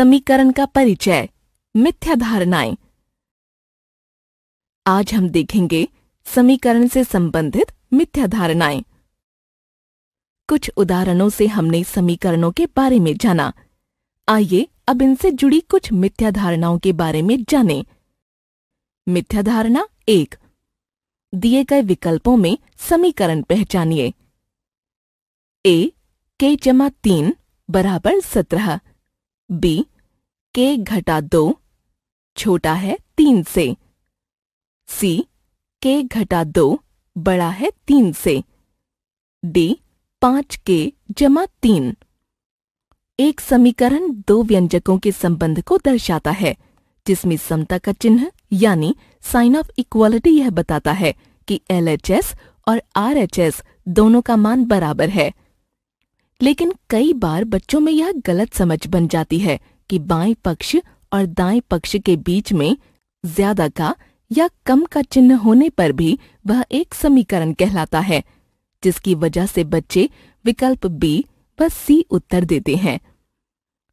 समीकरण का परिचय मिथ्या धारणाएं आज हम देखेंगे समीकरण से संबंधित मिथ्या धारणाएं कुछ उदाहरणों से हमने समीकरणों के बारे में जाना आइए अब इनसे जुड़ी कुछ मिथ्या धारणाओं के बारे में जानें। मिथ्या धारणा एक दिए गए विकल्पों में समीकरण पहचानिए ए के जमा तीन बराबर सत्रह बी के घटा दो छोटा है तीन से सी के घटा दो बड़ा है तीन से डी पांच के जमा तीन एक समीकरण दो व्यंजकों के संबंध को दर्शाता है जिसमें समता का चिन्ह यानी साइन ऑफ इक्वालिटी यह बताता है कि एल और आर दोनों का मान बराबर है लेकिन कई बार बच्चों में यह गलत समझ बन जाती है कि बाएं पक्ष और दाएं पक्ष के बीच में ज्यादा का या कम का चिन्ह होने पर भी वह एक समीकरण कहलाता है जिसकी वजह से बच्चे विकल्प बी व सी उत्तर देते हैं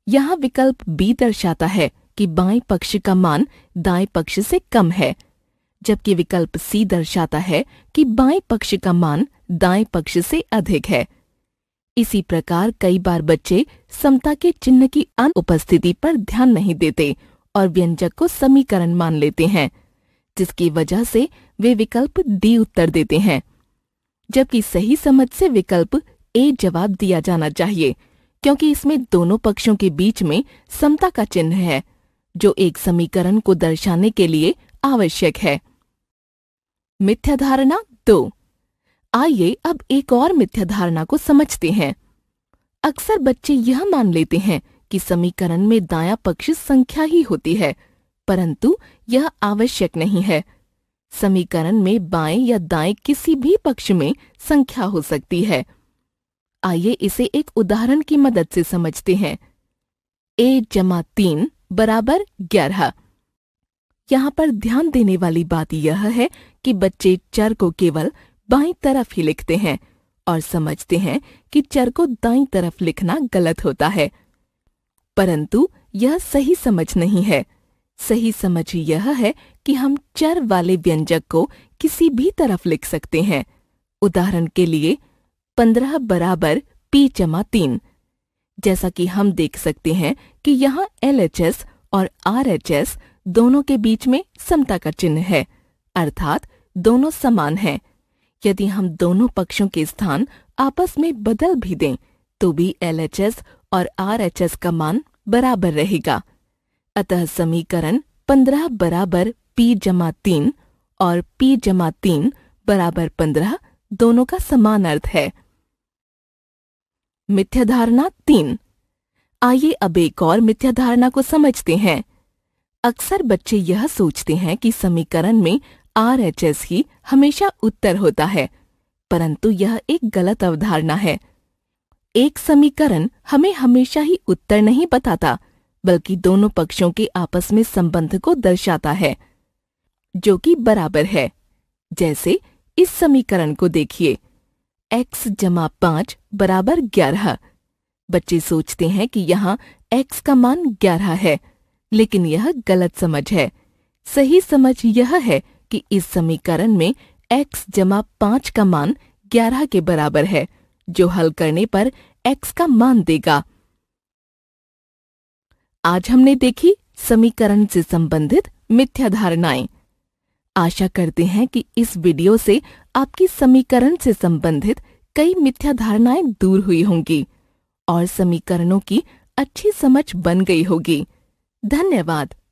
यहाँ विकल्प बी दर्शाता है कि बाएं पक्ष का मान दाएं पक्ष से कम है जबकि विकल्प सी दर्शाता है कि बाएं पक्ष का मान दाएं पक्ष से अधिक है इसी प्रकार कई बार बच्चे समता के चिन्ह की अनुपस्थिति पर ध्यान नहीं देते और व्यंजक को समीकरण मान लेते हैं जिसकी वजह से वे विकल्प डी उत्तर देते हैं जबकि सही समझ से विकल्प ए जवाब दिया जाना चाहिए क्योंकि इसमें दोनों पक्षों के बीच में समता का चिन्ह है जो एक समीकरण को दर्शाने के लिए आवश्यक है मिथ्या धारणा दो आइए अब एक और मिथ्या धारणा को समझते हैं अक्सर बच्चे यह मान लेते हैं कि समीकरण में दाया पक्ष संख्या ही होती है परंतु यह आवश्यक नहीं है समीकरण में बाएं या दाएं किसी भी पक्ष में संख्या हो सकती है आइए इसे एक उदाहरण की मदद से समझते हैं ए जमा तीन बराबर ग्यारह यहाँ पर ध्यान देने वाली बात यह है कि बच्चे चर को केवल बाई तरफ ही लिखते हैं और समझते हैं कि चर को दाई तरफ लिखना गलत होता है परंतु यह सही समझ नहीं है सही समझ यह है कि हम चर वाले व्यंजक को किसी भी तरफ लिख सकते हैं उदाहरण के लिए पंद्रह बराबर पी जमा तीन जैसा कि हम देख सकते हैं कि यहाँ एल और आर दोनों के बीच में समता का चिन्ह है अर्थात दोनों समान हैं यदि हम दोनों पक्षों के स्थान आपस में बदल भी दें तो भी एल और आर का मान बराबर रहेगा अतः समीकरण पंद्रह बराबर पी जमा तीन और पी जमा तीन बराबर पंद्रह दोनों का समान अर्थ है मिथ्याधारणा तीन आइए अब एक और मिथ्याधारणा को समझते हैं अक्सर बच्चे यह सोचते हैं कि समीकरण में आर एच एस ही हमेशा उत्तर होता है परंतु यह एक गलत अवधारणा है एक समीकरण हमें हमेशा ही उत्तर नहीं बताता बल्कि दोनों पक्षों के आपस में संबंध को दर्शाता है जो कि बराबर है जैसे इस समीकरण को देखिए x जमा पांच बराबर ग्यारह बच्चे सोचते हैं कि यहाँ x का मान ग्यारह है लेकिन यह गलत समझ है सही समझ यह है कि इस समीकरण में x जमा पाँच का मान ग्यारह के बराबर है जो हल करने पर x का मान देगा आज हमने देखी समीकरण से संबंधित मिथ्या धारणाएं आशा करते हैं कि इस वीडियो से आपकी समीकरण से संबंधित कई मिथ्या धारणाएं दूर हुई होंगी और समीकरणों की अच्छी समझ बन गई होगी धन्यवाद